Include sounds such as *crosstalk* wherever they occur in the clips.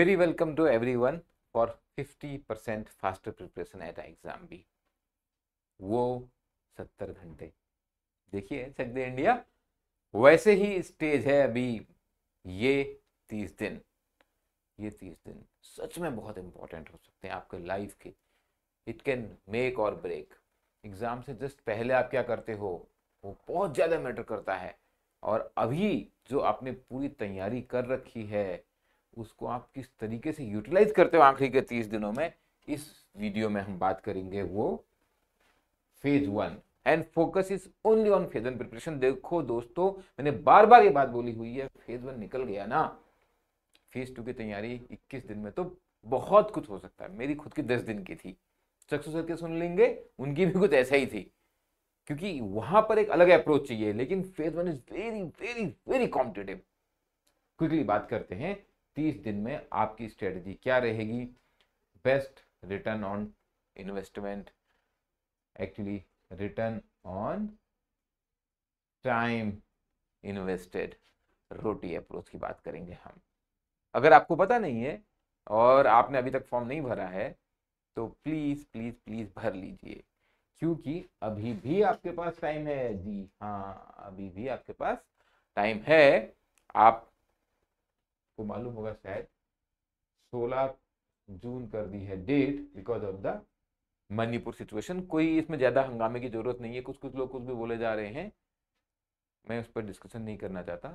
Very welcome to every for fifty percent faster preparation at exam भी वो सत्तर घंटे देखिए चक दे इंडिया वैसे ही स्टेज है अभी ये तीस दिन ये तीस दिन सच में बहुत इंपॉर्टेंट हो सकते हैं आपके लाइफ के इट कैन मेक और ब्रेक एग्ज़ाम से जस्ट पहले आप क्या करते हो वो बहुत ज़्यादा मैटर करता है और अभी जो आपने पूरी तैयारी कर रखी है उसको आप किस तरीके से यूटिलाइज करते हो आखिरी के तीस दिनों में इस वीडियो में हम बात करेंगे वो phase one and focus is only on phase one preparation देखो दोस्तों मैंने बार बार ये बात बोली हुई है फेज वन निकल गया ना फेज टू की तैयारी 21 दिन में तो बहुत कुछ हो सकता है मेरी खुद की 10 दिन की थी चक्षु सर के सुन लेंगे उनकी भी कुछ ऐसा ही थी क्योंकि वहां पर एक अलग अप्रोच चाहिए लेकिन phase one is very very very competitive quickly बात करते हैं तीस दिन में आपकी स्ट्रेटजी क्या रहेगी best return on investment actually return on time invested ROTI approach की बात करेंगे हम अगर आपको पता नहीं है और आपने अभी तक फॉर्म नहीं भरा है तो प्लीज़ प्लीज़ प्लीज़ भर लीजिए क्योंकि अभी भी आपके पास टाइम है जी हाँ अभी भी आपके पास टाइम है आप आपको मालूम होगा शायद 16 जून कर दी है date because of the Manipur situation कोई इसमें ज़्यादा हंगामे की ज़रूरत नहीं है कुछ कुछ लोग कुछ भी बोले जा रहे हैं मैं उस पर डिस्कशन नहीं करना चाहता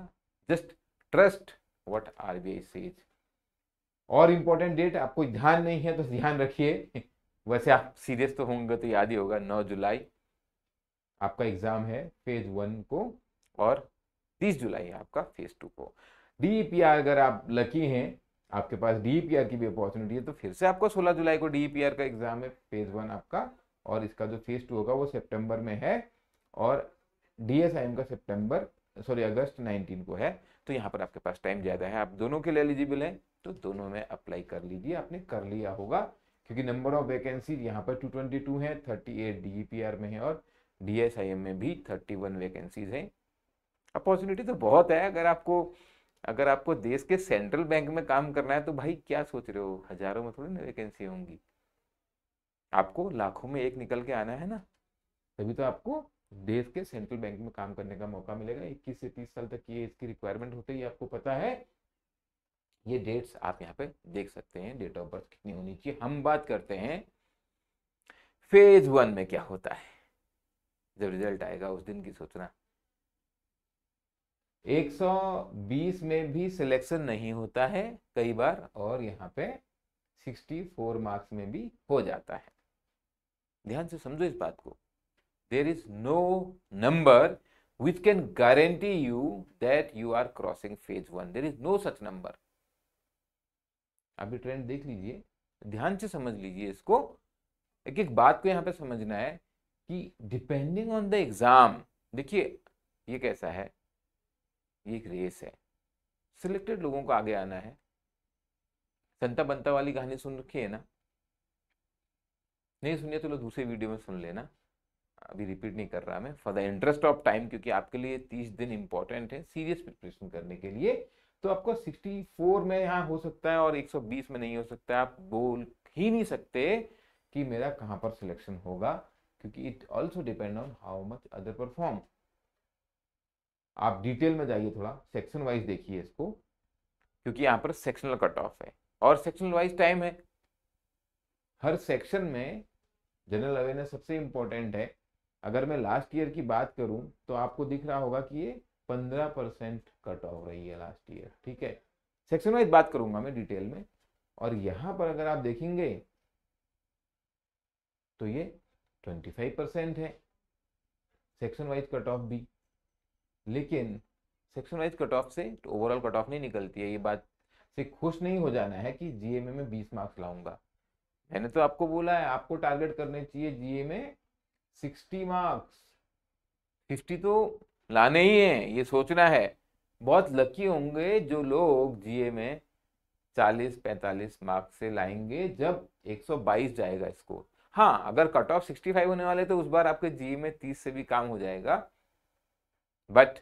just trust what R B I says और इम्पोर्टेंट डेट आपको ध्यान नहीं है तो ध्यान रखिए *laughs* वैसे आप सीरियस तो होंगे तो याद ही होगा नौ जुलाई आपका एग्ज़ाम है फेज वन को और तीस जुलाई आपका फेज टू को डी e अगर आप लकी हैं आपके पास डी e की भी अपॉर्चुनिटी है तो फिर से आपको 16 जुलाई को डी e का एग्जाम है फेज वन आपका और इसका जो फेज टू होगा वो सितंबर में है और डी का सितंबर सॉरी अगस्त 19 को है तो यहाँ पर आपके पास टाइम ज़्यादा है आप दोनों के लिए एलिजिबल हैं तो दोनों में अप्लाई कर लीजिए आपने कर लिया होगा क्योंकि नंबर ऑफ वैकेंसीज यहाँ पर 222 है 38 आर में है और एम में भी 31 वैकेंसीज हैं अपॉर्चुनिटी तो बहुत है अगर आपको अगर आपको देश के सेंट्रल बैंक में काम करना है तो भाई क्या सोच रहे हो हजारों में थोड़ी ना वैकेंसी होंगी आपको लाखों में एक निकल के आना है ना तभी तो आपको देश के सेंट्रल बैंक में काम करने का मौका मिलेगा इक्कीस से तीस साल तक ये इसकी रिक्वायरमेंट होती है आपको पता है ये डेट्स आप यहाँ पे देख सकते हैं डेट ऑफ बर्थ कितनी होनी चाहिए हम बात करते हैं फेज वन में क्या होता है जब रिजल्ट आएगा उस दिन की सोचना 120 में भी सिलेक्शन नहीं होता है कई बार और यहाँ पे 64 मार्क्स में भी हो जाता है ध्यान से समझो इस बात को there is no number which can guarantee you that you are crossing phase one there is no such number अभी ट्रेंड देख लीजिए ध्यान से समझ लीजिए इसको एक एक बात को यहाँ पे समझना है कि डिपेंडिंग ऑन द एग्जाम देखिए ये कैसा है ये एक रेस है सिलेक्टेड लोगों को आगे आना है संता बंता वाली कहानी सुन रखी है ना नहीं सुनिए तो लोग दूसरे वीडियो में सुन लेना अभी रिपीट नहीं कर रहा मैं for the interest of time क्योंकि आपके लिए तीस दिन इंपॉर्टेंट है सीरियस प्रिपरेशन करने के लिए तो आपको सिक्सटी फोर में यहाँ हो सकता है और एक सौ बीस में नहीं हो सकता है आप बोल ही नहीं सकते कि मेरा कहाँ पर सिलेक्शन होगा क्योंकि it also depend on how much other perform आप डिटेल में जाइए थोड़ा सेक्शन वाइज देखिए इसको क्योंकि यहाँ पर सेक्शनल कट ऑफ है और सेक्शन वाइज टाइम है हर सेक्शन में जनरल अवेयरनेस सबसे इम्पोर्टेंट है अगर मैं लास्ट ईयर की बात करूं तो आपको दिख रहा होगा कि ये पंद्रह परसेंट कट ऑफ रही है लास्ट ईयर ठीक है सेक्शन वाइज बात करूंगा मैं डिटेल में और यहां पर अगर आप देखेंगे तो ये ट्वेंटी फाइव परसेंट है सेक्शन वाइज कट ऑफ भी लेकिन सेक्शन वाइज कट ऑफ से तो ओवरऑल कट ऑफ नहीं निकलती है ये बात से खुश नहीं हो जाना है कि जीए में मैं बीस मार्क्स लाऊंगा मैंने तो आपको बोला है आपको टारगेट करने चाहिए जीए में सिक्सटी मार्क्स फिफ्टी तो लाने ही है ये सोचना है बहुत लकी होंगे जो लोग जीए में चालीस पैंतालीस मार्क्स से लाएंगे जब एक सौ बाईस जाएगा स्कोर हाँ अगर कट ऑफ सिक्सटी फाइव होने वाले तो उस बार आपके जीए में तीस से भी काम हो जाएगा बट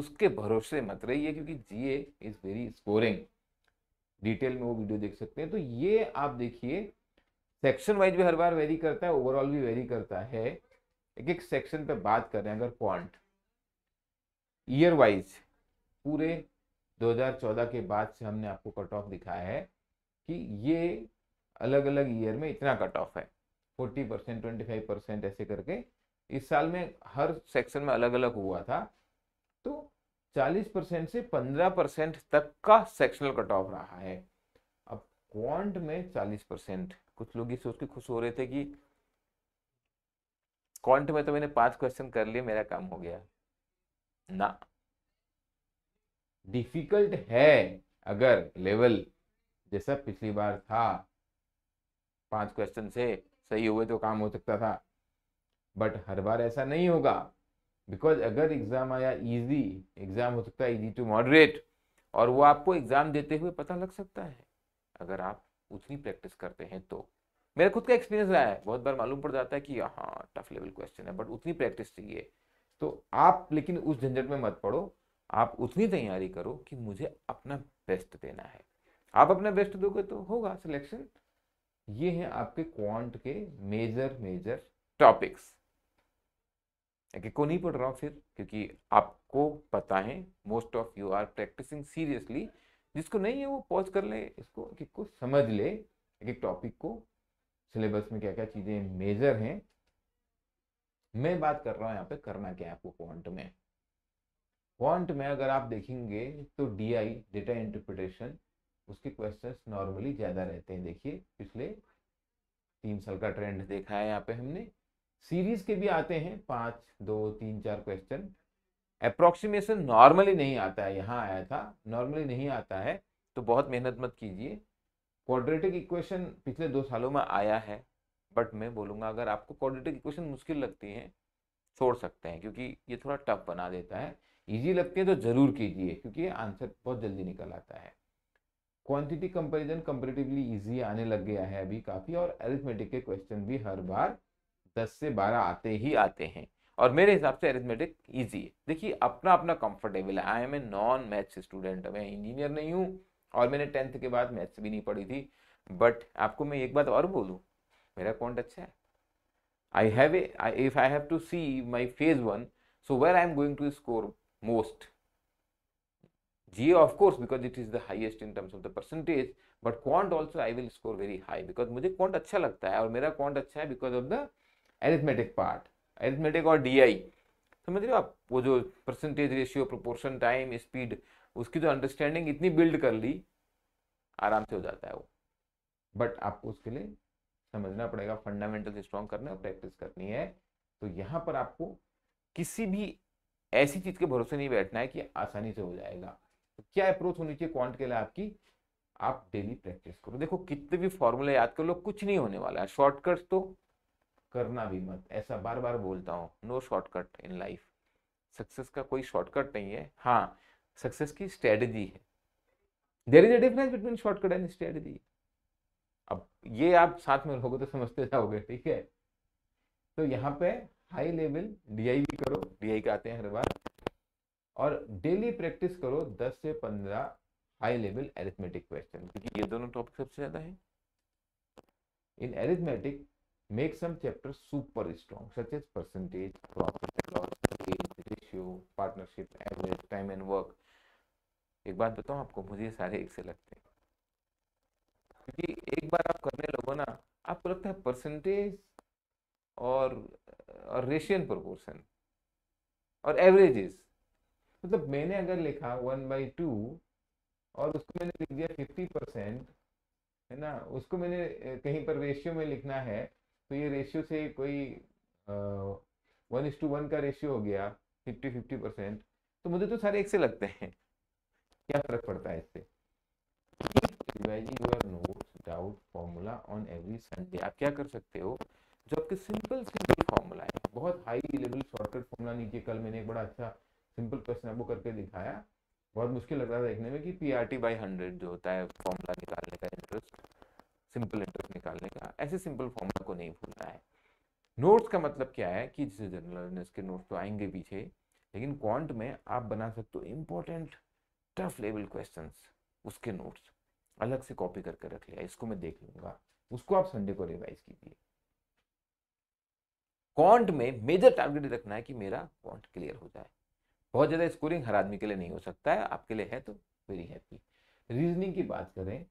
उसके भरोसे मत रहिए क्योंकि G A is very scoring detail में वो वीडियो देख सकते हैं तो ये आप देखिए सेक्शन वाइज भी हर बार वेरी करता है ओवरऑल भी वेरी करता है एक एक सेक्शन पे बात कर रहे हैं अगर पॉइंट ईयर वाइज पूरे 2014 के बाद से हमने आपको कट ऑफ दिखाया है कि ये अलग अलग ईयर में इतना कट ऑफ है 40 परसेंट ट्वेंटी फाइव परसेंट ऐसे करके इस साल में हर सेक्शन में अलग अलग हुआ था तो 40 परसेंट से 15 परसेंट तक का सेक्शनल कट ऑफ रहा है अब क्वांट में 40 परसेंट कुछ लोग ये सोच के खुश हो रहे थे कि क्वांट में तो मैंने पांच क्वेश्चन कर लिए मेरा काम हो गया ना डिफिकल्ट है अगर लेवल जैसा पिछली बार था पांच क्वेश्चन से सही हुए तो काम हो सकता था बट हर बार ऐसा नहीं होगा बिकॉज अगर एग्ज़ाम आया इजी एग्ज़ाम हो सकता है इजी टू मॉडरेट और वो आपको एग्ज़ाम देते हुए पता लग सकता है अगर आप उतनी प्रैक्टिस करते हैं तो मेरा खुद का एक्सपीरियंस रहा है बहुत बार मालूम पड़ जाता है कि हाँ टफ लेवल क्वेश्चन है बट उतनी प्रैक्टिस चाहिए तो आप लेकिन उस झंझट में मत पड़ो आप उतनी तैयारी करो कि मुझे अपना बेस्ट देना है आप अपना बेस्ट दोगे तो होगा सिलेक्शन ये है आपके क्वांट के मेजर मेजर टॉपिक्स क्यों नहीं पढ़ रहा हूँ फिर क्योंकि आपको पता है most of you are practicing seriously जिसको नहीं है वो पॉज कर ले इसको को समझ ले एक एक टॉपिक को सिलेबस में क्या क्या चीज़ें मेजर हैं मैं बात कर रहा हूँ यहाँ पे करना क्या है आपको क्वांट में क्वांट में अगर आप देखेंगे तो डीआई डेटा इंटरप्रिटेशन उसके क्वेश्चंस नॉर्मली ज़्यादा रहते हैं देखिए पिछले तीन साल का ट्रेंड देखा है यहाँ पे हमने सीरीज के भी आते हैं पाँच दो तीन चार क्वेश्चन अप्रोक्सीमेशन नॉर्मली नहीं आता है यहाँ आया था नॉर्मली नहीं आता है तो बहुत मेहनत मत कीजिए क्वाड्रेटिक इक्वेशन पिछले दो सालों में आया है बट मैं बोलूँगा अगर आपको क्वाड्रेटिक इक्वेशन मुश्किल लगती है छोड़ सकते हैं क्योंकि ये थोड़ा टफ बना देता है ईजी लगती है तो ज़रूर कीजिए क्योंकि आंसर बहुत जल्दी निकल आता है क्वांटिटी कंपैरिजन कंपेरेटिवली इजी आने लग गया है अभी काफ़ी और एरिथमेटिक के क्वेश्चन भी हर बार दस से बारह आते ही आते हैं और मेरे हिसाब से एरिथमेटिक ईजी है देखिए अपना अपना कंफर्टेबल है I am a non maths student मैं इंजीनियर नहीं हूँ और मैंने टेंथ के बाद मैथ्स भी नहीं पढ़ी थी बट आपको मैं एक बात और बोलूँ मेरा कॉन्ट अच्छा है I have if I have to see my phase one so where I am going to score most G of course because it is the highest in terms of the percentage but quant also I will score very high because मुझे quant अच्छा लगता है और मेरा quant अच्छा है because of the arithmetic part arithmetic और DI समझ रहे हो आप वो जो percentage ratio proportion time speed उसकी तो अंडरस्टैंडिंग इतनी बिल्ड कर ली आराम से हो जाता है वो बट आपको उसके लिए समझना पड़ेगा फंडामेंटल स्ट्रॉन्ग करना है प्रैक्टिस करनी है तो यहाँ पर आपको किसी भी ऐसी चीज़ के भरोसे नहीं बैठना है कि आसानी से हो जाएगा तो क्या अप्रोच होनी चाहिए क्वांट के लिए आपकी आप डेली प्रैक्टिस करो देखो कितने भी फॉर्मूले याद कर लो कुछ नहीं होने वाला है शॉर्टकट्स तो करना भी मत ऐसा बार बार बोलता हूँ no shortcut in life success का कोई शॉर्टकट नहीं है हाँ सक्सेस की स्ट्रेटजी है there is a difference between shortcut and strategy अब ये आप साथ में लोगों तो समझते जाओगे ठीक है तो यहाँ पे हाई लेवल डीआईवी करो डीआई का आते हैं हर बार और डेली प्रैक्टिस करो 10 से 15 हाई लेवल एरिथमेटिक क्वेश्चन क्योंकि ये दोनों टॉपिक सबसे ज्यादा है in arithmetic Make some chapters super strong, such as percentage, profit and loss, gain, ratio, partnership, average, time and work. एक बात बताऊं आपको मुझे सारे एक से लगते हैं क्योंकि एक बार आप करने लगो ना आपको लगता है परसेंटेज और और रेशियन प्रोपोर्शन और एवरेजेस मतलब मैंने अगर लिखा वन बाई टू और उसको मैंने लिख दिया फिफ्टी परसेंट है ना उसको मैंने कहीं पर रेशियो में लिखना है तो ये रेशियो से कोई वन इज टू वन का रेशियो हो गया फिफ्टी फिफ्टी परसेंट तो मुझे तो सारे एक से लगते हैं क्या फर्क पड़ता है इससे doubt formula on every Sunday आप क्या कर सकते हो जो आपके सिंपल सिंपल फॉर्मूला है बहुत हाई लेवल शॉर्टकट फॉर्मूला नहीं किया कल मैंने एक बड़ा अच्छा सिंपल क्वेश्चन आपको करके दिखाया बहुत मुश्किल लग रहा था देखने में कि P R T by hundred जो होता है फॉर्मूला निकालने का इंटरेस्ट सिंपल इंटरेस्ट निकालने का ऐसे सिंपल फॉर्मूला को नहीं भूलना है नोट्स का मतलब क्या है कि जैसे जनरल अवेयरनेस के नोट्स तो आएंगे पीछे लेकिन क्वांट में आप बना सकते हो इम्पोर्टेंट टफ लेवल क्वेश्चन उसके नोट्स अलग से कॉपी करके रख लिया इसको मैं देख लूंगा उसको आप संडे को रिवाइज कीजिए क्वांट में मेजर टारगेट रखना है कि मेरा क्वांट क्लियर हो जाए बहुत ज़्यादा स्कोरिंग हर आदमी के लिए नहीं हो सकता है आपके लिए है तो वेरी हैप्पी रीजनिंग की बात करें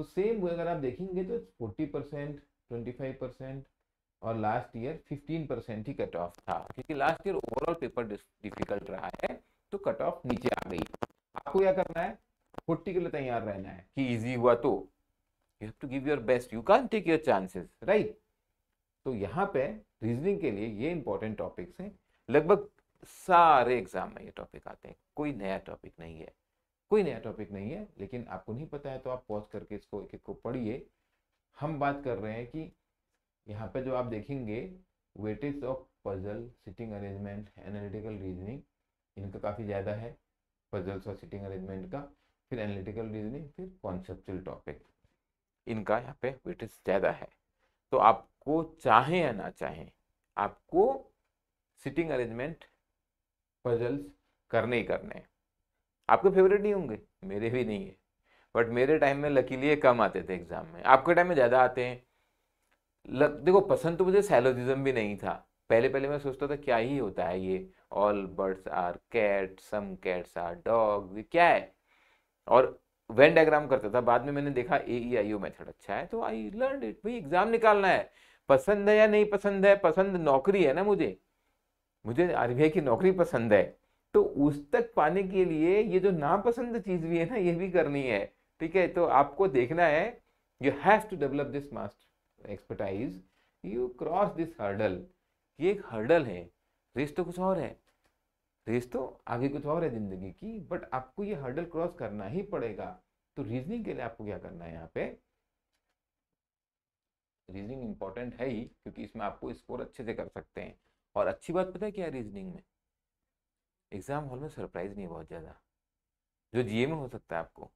तो सेम अगर आप देखेंगे तो forty percent twenty five percent और लास्ट ईयर फिफ्टीन परसेंट ही कट ऑफ था क्योंकि last year overall paper difficult रहा है तो कट ऑफ नीचे आ गई आपको क्या करना है फोर्टी के लिए तैयार रहना है कि इजी हुआ तो you have to give your best you can take your chances right तो यहाँ पे रीजनिंग के लिए ये इंपॉर्टेंट टॉपिक्स हैं लगभग सारे एग्जाम में ये टॉपिक आते हैं कोई नया टॉपिक नहीं है कोई नया टॉपिक नहीं है लेकिन आपको नहीं पता है तो आप पॉज करके इसको एक एक को पढ़िए हम बात कर रहे हैं कि यहाँ पे जो आप देखेंगे weightage of puzzle sitting arrangement analytical reasoning इनका काफ़ी ज़्यादा है पजल्स और सिटिंग अरेंजमेंट का फिर एनालिटिकल रीजनिंग फिर कॉन्सेप्चुअल टॉपिक इनका यहाँ पे वेटेज ज़्यादा है तो आपको चाहें या ना चाहें आपको सिटिंग अरेंजमेंट पजल्स करने ही करने हैं आपके फेवरेट नहीं होंगे मेरे भी नहीं है बट मेरे टाइम में लकीली कम आते थे एग्ज़ाम में आपके टाइम में ज़्यादा आते हैं लग देखो पसंद तो मुझे सैलोजिज्म भी नहीं था पहले पहले मैं सोचता था क्या ही होता है ये all birds are cat some cats are dog ये क्या है और वेन डायग्राम करता था बाद में मैंने देखा ए ई आई ओ मेथड अच्छा है तो आई लर्न इट भाई एग्जाम निकालना है पसंद है या नहीं पसंद है पसंद नौकरी है ना मुझे मुझे आर की नौकरी पसंद है तो उस तक पाने के लिए ये जो नापसंद चीज़ भी है ना ये भी करनी है ठीक है तो आपको देखना है you have to develop this master expertise you cross this hurdle ये एक हर्डल है रेस तो कुछ और है रेस तो आगे कुछ और है ज़िंदगी की बट आपको ये हर्डल क्रॉस करना ही पड़ेगा तो रीजनिंग के लिए आपको क्या करना है यहाँ पे रीजनिंग इंपॉर्टेंट है ही क्योंकि इसमें आपको स्कोर अच्छे से कर सकते हैं और अच्छी बात पता है क्या रीजनिंग में एग्ज़ाम हॉल में सरप्राइज नहीं बहुत ज़्यादा जो जीए में हो सकता है आपको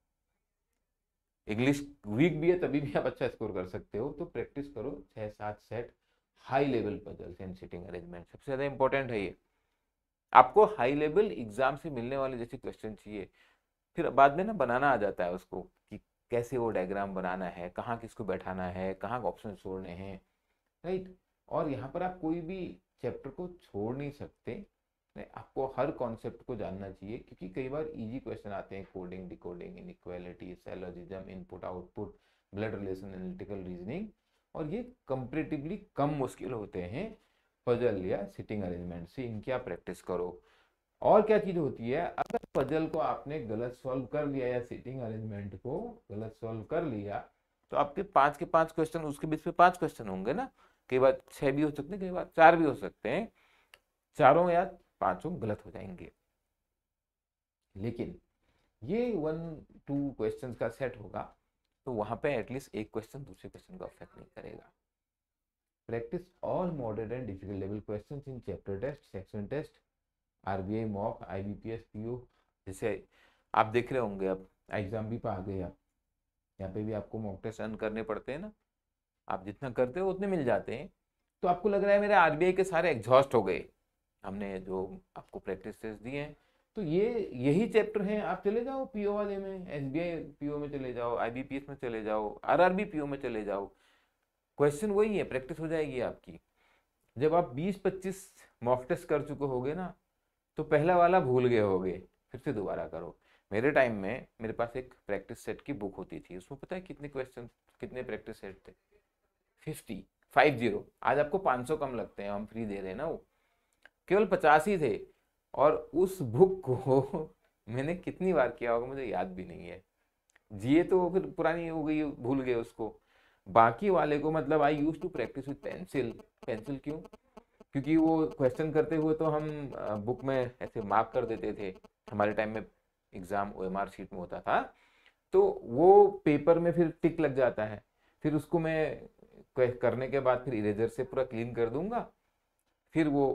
इंग्लिश वीक भी है तभी भी आप अच्छा स्कोर कर सकते हो तो प्रैक्टिस करो छः सात सेट हाई लेवल जल्द एंड सिटिंग अरेंजमेंट सबसे ज़्यादा इंपॉर्टेंट है ये आपको हाई लेवल एग्जाम से मिलने वाले जैसे क्वेश्चन चाहिए फिर बाद में ना बनाना आ जाता है उसको कि कैसे वो डायग्राम बनाना है कहाँ किसको बैठाना है कहाँ ऑप्शन छोड़ने हैं राइट और यहाँ पर आप कोई भी चैप्टर को छोड़ नहीं सकते नहीं आपको हर कॉन्सेप्ट को जानना चाहिए क्योंकि कई बार इजी क्वेश्चन आते हैं coding decoding inequality syllogism input output blood relation analytical reasoning और ये कंपेरेटिवली कम मुश्किल होते हैं पजल या सिटिंग अरेंजमेंट से इनकी आप प्रैक्टिस करो और क्या चीज़ होती है अगर पजल को आपने गलत सॉल्व कर लिया या सिटिंग अरेंजमेंट को गलत सॉल्व कर लिया तो आपके पाँच के पाँच क्वेश्चन उसके बीच में पाँच क्वेश्चन होंगे ना कई बार छः भी हो सकते हैं कई बार चार भी हो सकते हैं चारों या पांचों गलत हो जाएंगे लेकिन ये वन टू क्वेश्चन का सेट होगा तो वहां पे एटलीस्ट एक क्वेश्चन दूसरे क्वेश्चन को अफेक्ट नहीं करेगा practice all modern and level question in chapter test section test R B I mock I B P S P O जैसे आप देख रहे होंगे अब एग्जाम भी पा गए आप यहाँ पे भी आपको मॉक टेस्ट अर्न करने पड़ते हैं ना आप जितना करते हो उतने मिल जाते हैं तो आपको लग रहा है मेरे आरबीआई के सारे एग्जॉस्ट हो गए हमने जो आपको प्रैक्टिस टेस्ट दिए हैं तो ये यही चैप्टर हैं आप चले जाओ पीओ वाले में एसबीआई पीओ में चले जाओ आईबीपीएस में चले जाओ आरआरबी पीओ में चले जाओ क्वेश्चन वही है प्रैक्टिस हो जाएगी आपकी जब आप 20-25 मॉक टेस्ट कर चुके होगे ना तो पहला वाला भूल गए होगे फिर से दोबारा करो मेरे टाइम में मेरे पास एक प्रैक्टिस सेट की बुक होती थी उसमें पता है कितने क्वेश्चन कितने प्रैक्टिस सेट थे फिफ्टी फाइव जीरो आज आपको पाँच सौ कम लगते हैं हम फ्री दे रहे हैं ना वो केवल पचास ही थे और उस बुक को *laughs* मैंने कितनी बार किया होगा मुझे याद भी नहीं है जिए तो फिर पुरानी हो गई भूल गए उसको बाकी वाले को मतलब I use to practice with pencil pencil क्यों क्योंकि वो क्वेश्चन करते हुए तो हम बुक में ऐसे मार्क कर देते थे हमारे टाइम में एग्जाम ओ शीट में होता था तो वो पेपर में फिर टिक लग जाता है फिर उसको मैं करने के बाद फिर इरेजर से पूरा क्लीन कर दूंगा फिर वो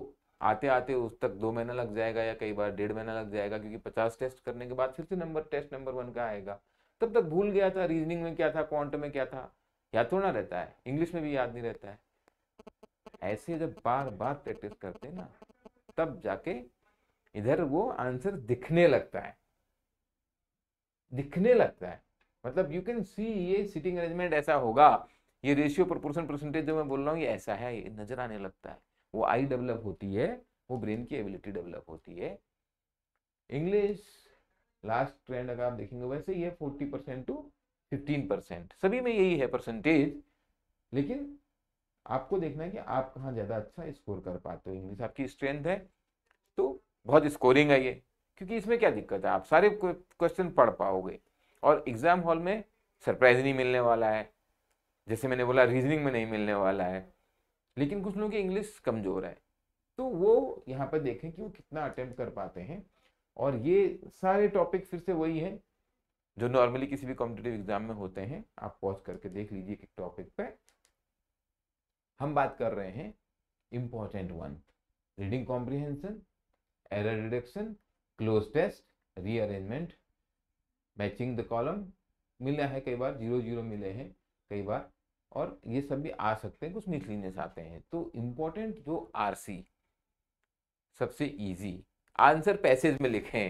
आते आते उस तक दो महीना लग जाएगा या कई बार डेढ़ महीना लग जाएगा क्योंकि पचास टेस्ट करने के बाद फिर से नंबर टेस्ट नंबर वन का आएगा तब तक भूल गया था रीजनिंग में क्या था क्वांट में क्या था याद थोड़ा रहता है इंग्लिश में भी याद नहीं रहता है ऐसे जब बार बार प्रैक्टिस करते हैं ना तब जाके इधर वो आंसर दिखने लगता है दिखने लगता है मतलब यू कैन सी ये सिटिंग अरेंजमेंट ऐसा होगा ये रेशियो प्रोपोर्शन परसेंटेज जो मैं बोल रहा हूँ ये ऐसा है ये नजर आने लगता है वो आई डेवलप होती है वो ब्रेन की एबिलिटी डेवलप होती है इंग्लिश लास्ट ट्रेंड अगर आप देखेंगे वैसे ये forty percent to fifteen percent सभी में यही है परसेंटेज लेकिन आपको देखना है कि आप कहाँ ज़्यादा अच्छा स्कोर कर पाते हो इंग्लिश आपकी स्ट्रेंथ है तो बहुत स्कोरिंग है ये क्योंकि इसमें क्या दिक्कत है आप सारे क्वेश्चन पढ़ पाओगे और एग्ज़ाम हॉल में सरप्राइज नहीं मिलने वाला है जैसे मैंने बोला रीजनिंग में नहीं मिलने वाला है लेकिन कुछ लोगों की इंग्लिश कमज़ोर है तो वो यहाँ पर देखें कि वो कितना अटेम्प्ट कर पाते हैं और ये सारे टॉपिक फिर से वही है जो नॉर्मली किसी भी कॉम्पिटेटिव एग्जाम में होते हैं आप पॉज करके देख लीजिए कि टॉपिक पे हम बात कर रहे हैं important one reading comprehension error reduction cloze test rearrangement matching the column मिला है कई बार जीरो जीरो मिले हैं कई बार और ये सब भी आ सकते हैं कुछ मिसलिनियस आते हैं तो इम्पोर्टेंट जो आर सी सबसे ईजी आंसर पैसेज में हैं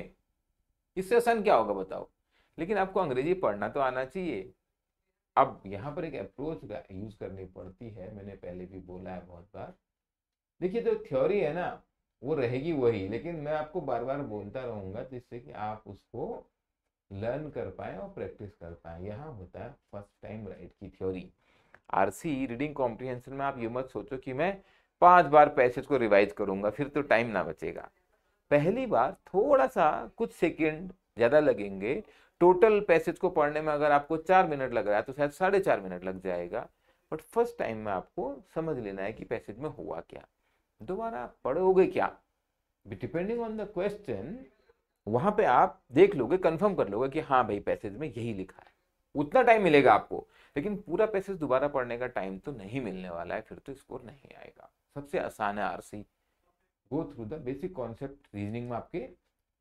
इससे आसान क्या होगा बताओ लेकिन आपको अंग्रेजी पढ़ना तो आना चाहिए अब यहाँ पर एक अप्रोच का यूज करनी पड़ती है मैंने पहले भी बोला है बहुत बार देखिए जो तो थ्योरी है ना वो रहेगी वही लेकिन मैं आपको बार बार बोलता रहूंगा जिससे कि आप उसको लर्न कर पाए और प्रैक्टिस कर पाए यहाँ होता है फर्स्ट टाइम राइट की थ्योरी आरसी रीडिंग कॉम्प्रिहेंशन में आप ये मत सोचो कि मैं पांच बार पैसेज को रिवाइज करूंगा फिर तो टाइम ना बचेगा पहली बार थोड़ा सा कुछ सेकेंड ज़्यादा लगेंगे टोटल पैसेज को पढ़ने में अगर आपको चार मिनट लग रहा है तो शायद साढ़े चार मिनट लग जाएगा बट फर्स्ट टाइम में आपको समझ लेना है कि पैसेज में हुआ क्या दोबारा आप पढ़ोगे क्या डिपेंडिंग ऑन द क्वेश्चन वहां पे आप देख लोगे कंफर्म कर लोगे कि हाँ भाई पैसेज में यही लिखा है उतना टाइम मिलेगा आपको लेकिन पूरा पैसेज दोबारा पढ़ने का टाइम तो नहीं मिलने वाला है फिर तो स्कोर नहीं आएगा सबसे आसान है see go through the basic concept reasoning में आपके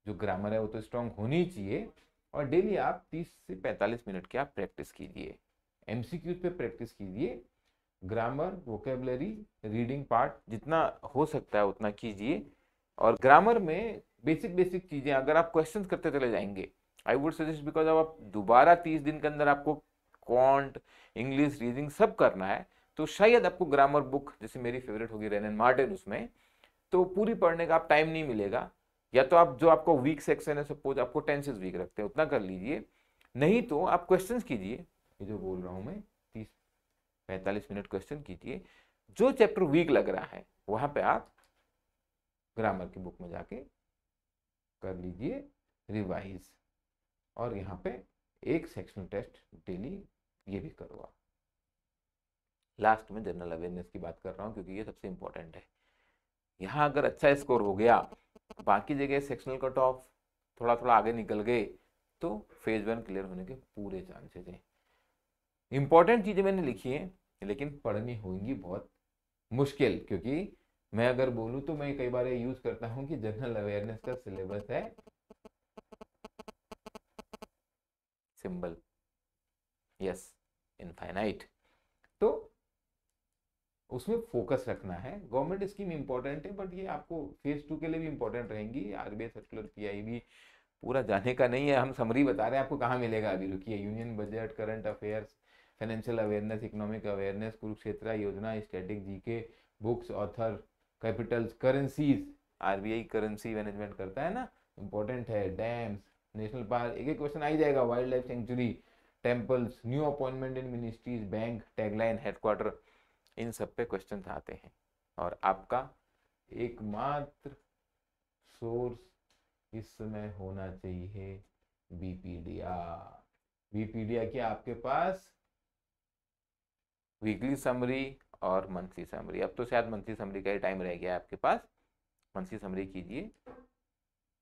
जो ग्रामर है वो तो स्ट्रांग होनी चाहिए और डेली आप 30 से 45 मिनट की आप प्रैक्टिस कीजिए एम सी पे प्रैक्टिस कीजिए ग्रामर वोकेबलरी रीडिंग पार्ट जितना हो सकता है उतना कीजिए और ग्रामर में बेसिक बेसिक चीज़ें अगर आप क्वेश्चन करते चले जाएंगे आई वुड सजेस्ट बिकॉज अब आप दोबारा तीस दिन के अंदर आपको क्वांट इंग्लिश रीजनिंग सब करना है तो शायद आपको ग्रामर बुक जैसे मेरी फेवरेट होगी रेन एंड मार्टिन उसमें तो पूरी पढ़ने का आप टाइम नहीं मिलेगा या तो आप जो आपको वीक सेक्शन है सपोज आपको टेंसेज वीक रखते हैं उतना कर लीजिए नहीं तो आप क्वेश्चंस कीजिए ये जो बोल रहा हूँ मैं तीस पैंतालीस मिनट क्वेश्चन कीजिए जो चैप्टर वीक लग रहा है वहाँ पे आप ग्रामर की बुक में जाके कर लीजिए रिवाइज और यहाँ पे एक सेक्शनल टेस्ट डेली ये भी करूँगा लास्ट में जनरल अवेयरनेस की बात कर रहा हूँ क्योंकि ये सबसे इम्पोर्टेंट है यहाँ अगर अच्छा स्कोर हो गया बाकी जगह सेक्शनल कट ऑफ थोड़ा थोड़ा आगे निकल गए तो फेज वन क्लियर होने के पूरे चांसेज हैं इम्पॉर्टेंट चीज़ें मैंने लिखी हैं लेकिन पढ़नी होगी बहुत मुश्किल क्योंकि मैं अगर बोलूँ तो मैं कई बार यूज़ करता हूँ कि जनरल अवेयरनेस का सिलेबस है सिंबल यस इनफाइनाइट तो उसमें फोकस रखना है गवर्नमेंट स्कीम इंपॉर्टेंट है बट ये आपको फेज टू के लिए भी इंपॉर्टेंट रहेंगी आरबीआई सर्कुलर भी पूरा जाने का नहीं है हम समरी बता रहे हैं आपको कहाँ मिलेगा अभी रुकिए union budget current affairs financial awareness economic awareness Kurukshetra Yojana static GK books author capitals currencies RBI currency management करता है ना इंपॉर्टेंट है डैम्स नेशनल पार्क एक एक क्वेश्चन आ ही जाएगा wild life sanctuary temples new appointment in ministries bank tagline headquarter इन सब पे क्वेश्चन आते हैं और आपका एकमात्र सोर्स इस समय होना चाहिए वीपीडिया वीपीडिया की आपके पास वीकली समरी और मंथली समरी अब तो शायद मंथली समरी का ही टाइम रह गया है आपके पास मंथली समरी कीजिए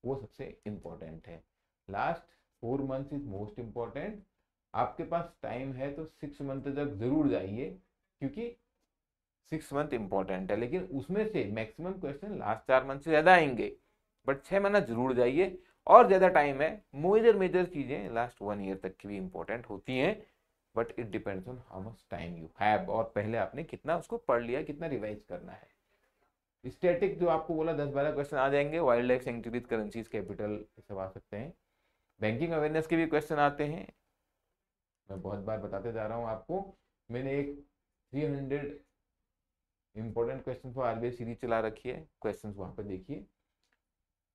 वो सबसे इम्पोर्टेंट है last four month is most important आपके पास टाइम है तो सिक्स मंथ तक जरूर जाइए क्योंकि सिक्स मंथ इम्पॉर्टेंट है लेकिन उसमें से मैक्सिमम क्वेश्चन लास्ट चार मंथ से ज़्यादा आएंगे बट छः महीना जरूर जाइए और ज़्यादा टाइम है मेजर मेजर चीज़ें लास्ट वन ईयर तक की भी इम्पोर्टेंट होती हैं but it depends on how much time you have और पहले आपने कितना उसको पढ़ लिया कितना रिवाइज करना है स्टैटिक जो आपको बोला दस बारह क्वेश्चन आ जाएंगे wild life sanctuary currencies capital सब आ सकते हैं बैंकिंग अवेयरनेस के भी क्वेश्चन आते हैं मैं बहुत बार बताते जा रहा हूँ आपको मैंने एक 300 hundred important question for our series चला रखी है क्वेश्चन वहाँ पर देखिए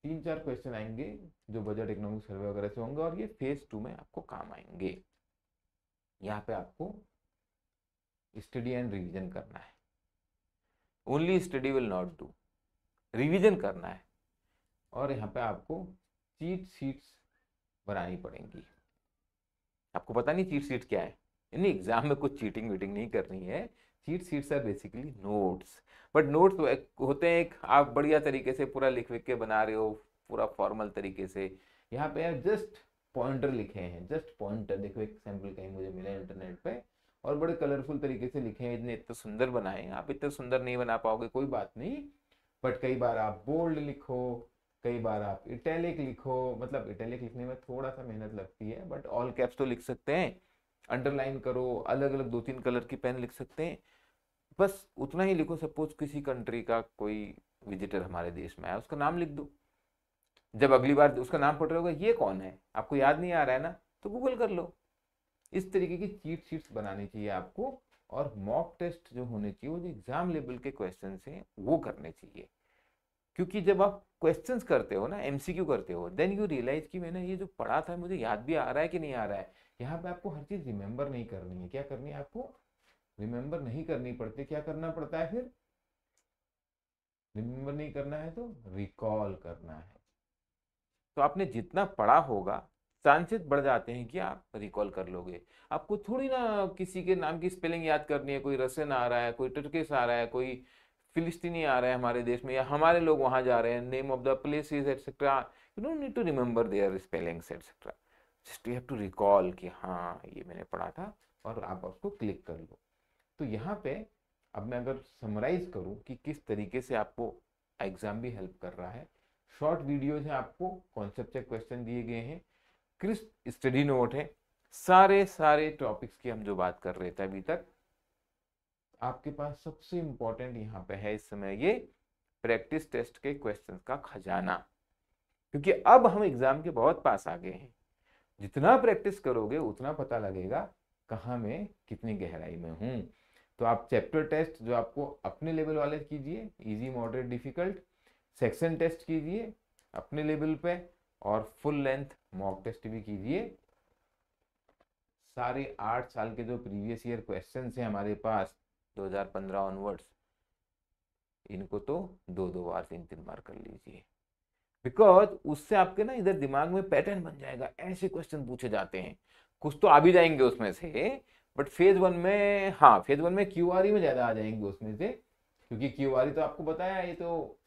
तीन चार क्वेश्चन आएंगे जो बजट इकोनॉमिक सर्वे वगैरह से होंगे और ये फेज टू में आपको काम आएंगे यहाँ पे आपको स्टडी एंड रिवीजन करना है only study will not do revision करना है और यहाँ पे आपको चीट शीट्स बनानी पड़ेंगी आपको पता नहीं चीट सीट क्या है यानी एग्जाम में कुछ चीटिंग वीटिंग नहीं करनी है cheat sheets are basically notes but notes होते हैं एक आप बढ़िया तरीके से पूरा लिख विख के बना रहे हो पूरा फॉर्मल तरीके से यहाँ पे आप जस्ट पॉइंटर लिखे हैं जस्ट पॉइंटर देखो एक सैम्पल कहीं मुझे मिला इंटरनेट पे और बड़े कलरफुल तरीके से लिखे हैं इतने इतना सुंदर बनाए हैं आप इतने सुंदर नहीं बना पाओगे कोई बात नहीं बट कई बार आप बोल्ड लिखो कई बार आप इटैलिक लिखो मतलब इटैलिक लिखने में थोड़ा सा मेहनत लगती है बट ऑल कैप्स तो लिख सकते हैं अंडरलाइन करो अलग अलग दो तीन कलर की पेन लिख सकते हैं बस उतना ही लिखो सपोज किसी कंट्री का कोई विजिटर हमारे देश में आया उसका नाम लिख दो जब अगली बार उसका नाम पढ़ रहे होगा ये कौन है आपको याद नहीं आ रहा है ना तो गूगल कर लो इस तरीके की चीट शीट्स बनानी चाहिए आपको और मॉक टेस्ट जो होने चाहिए वो जो एग्जाम लेवल के क्वेश्चन हैं वो करने चाहिए क्योंकि जब आप क्वेश्चन करते हो ना एमसीक्यू करते हो देन यू रियलाइज कि मैंने ये जो पढ़ा था मुझे याद भी आ रहा है कि नहीं आ रहा है यहाँ पे आपको हर चीज रिमेंबर नहीं करनी है क्या करनी है आपको रिमेंबर नहीं करनी पड़ती क्या करना पड़ता है फिर रिमेंबर नहीं करना है तो रिकॉल करना है तो आपने जितना पढ़ा होगा चांसेस बढ़ जाते हैं कि आप रिकॉल कर लोगे आपको थोड़ी ना किसी के नाम की स्पेलिंग याद करनी है कोई रसन आ रहा है कोई टर्केस आ रहा है कोई फिलिस्तीनी आ रहे हैं हमारे देश में या हमारे लोग वहाँ जा रहे हैं name of the places etcetera you don't need to remember their spellings etcetera just you have to recall कि हाँ ये मैंने पढ़ा था और आप उसको क्लिक कर लो तो यहाँ पे अब मैं अगर समराइज करूँ कि किस तरीके से आपको एग्जाम भी हेल्प कर रहा है शॉर्ट वीडियोज हैं आपको कॉन्सेप्ट क्वेश्चन दिए गए हैं क्रिस्प स्टडी नोट है सारे सारे टॉपिक्स की हम जो बात कर रहे थे अभी तक आपके पास सबसे इंपॉर्टेंट यहाँ पे है इस समय ये प्रैक्टिस टेस्ट के क्वेश्चन का खजाना क्योंकि अब हम एग्जाम के बहुत पास आ गए हैं जितना प्रैक्टिस करोगे उतना पता लगेगा कहाँ में कितनी गहराई में हूँ तो आप चैप्टर टेस्ट जो आपको अपने लेवल वाले कीजिए easy moderate difficult section test कीजिए अपने लेवल पे और फुल लेंथ मॉक टेस्ट भी कीजिए सारे आठ साल के जो प्रीवियस ईयर क्वेश्चन है हमारे पास 2015 ऑनवर्ड्स इनको तो दो दो बार तीन तीन बार कर लीजिए बिकॉज उससे आपके ना इधर दिमाग में पैटर्न बन जाएगा ऐसे क्वेश्चन पूछे जाते हैं कुछ तो आ भी जाएंगे उसमें से बट फेज वन में हाँ फेज वन में क्यू e में ज़्यादा आ जाएंगे उसमें से क्योंकि क्यू e तो आपको बताया ये तो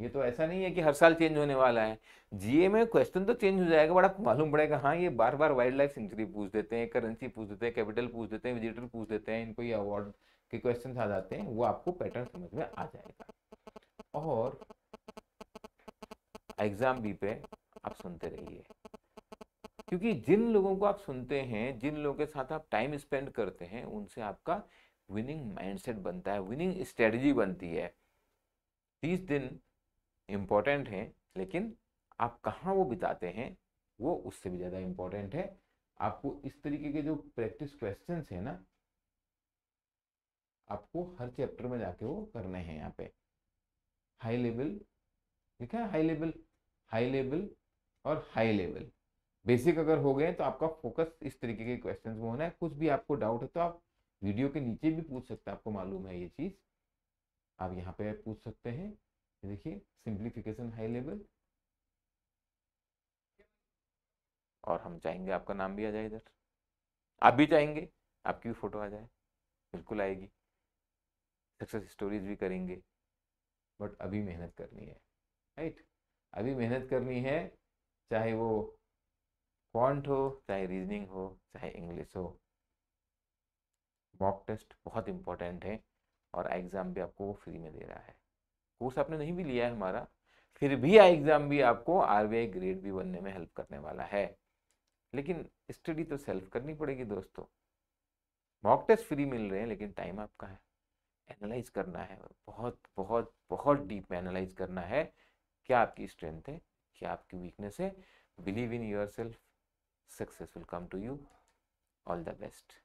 ये तो ऐसा नहीं है कि हर साल चेंज होने वाला है जीए में क्वेश्चन तो चेंज हो जाएगा बट आपको मालूम पड़ेगा हाँ ये बार बार वाइल्ड लाइफ सेंचुरी पूछ देते हैं करेंसी पूछ देते हैं कैपिटल पूछ देते हैं विजिटर पूछ देते हैं इनको ये अवार्ड के क्वेश्चन आ जाते हैं वो आपको पैटर्न समझ में आ जाएगा और एग्जाम बी पे आप सुनते रहिए क्योंकि जिन लोगों को आप सुनते हैं जिन लोगों के साथ आप टाइम स्पेंड करते हैं उनसे आपका विनिंग माइंडसेट बनता है विनिंग स्ट्रेटजी बनती है तीस दिन इम्पॉर्टेंट हैं लेकिन आप कहाँ वो बिताते हैं वो उससे भी ज़्यादा इम्पॉर्टेंट है आपको इस तरीके के जो प्रैक्टिस क्वेश्चंस हैं ना आपको हर चैप्टर में जाके वो करने हैं यहाँ पे हाई लेवल लिखा है हाई लेवल हाई लेवल और हाई लेवल बेसिक अगर हो गए तो आपका फोकस इस तरीके के क्वेश्चन में होना है कुछ भी आपको डाउट है तो आप वीडियो के नीचे भी पूछ सकते हैं आपको मालूम है ये चीज़ आप यहाँ पे पूछ सकते हैं देखिए सिंप्लीफिकेशन हाई लेवल और हम चाहेंगे आपका नाम भी आ जाए इधर आप भी चाहेंगे आपकी भी फोटो आ जाए बिल्कुल आएगी सक्सेस स्टोरीज भी करेंगे बट अभी मेहनत करनी है राइट अभी मेहनत करनी है चाहे वो क्वांट हो चाहे रीजनिंग हो चाहे इंग्लिश हो मॉक टेस्ट बहुत इंपॉर्टेंट है और आई एग्ज़ाम भी आपको फ्री में दे रहा है कोर्स आपने नहीं भी लिया है हमारा फिर भी आई एग्ज़ाम भी आपको आर ग्रेड भी बनने में हेल्प करने वाला है लेकिन स्टडी तो सेल्फ करनी पड़ेगी दोस्तों मॉक टेस्ट फ्री मिल रहे हैं लेकिन टाइम आपका है एनालाइज करना है बहुत बहुत बहुत डीप में एनालाइज करना है क्या आपकी स्ट्रेंथ है क्या आपकी वीकनेस है believe in yourself success will come to you all the best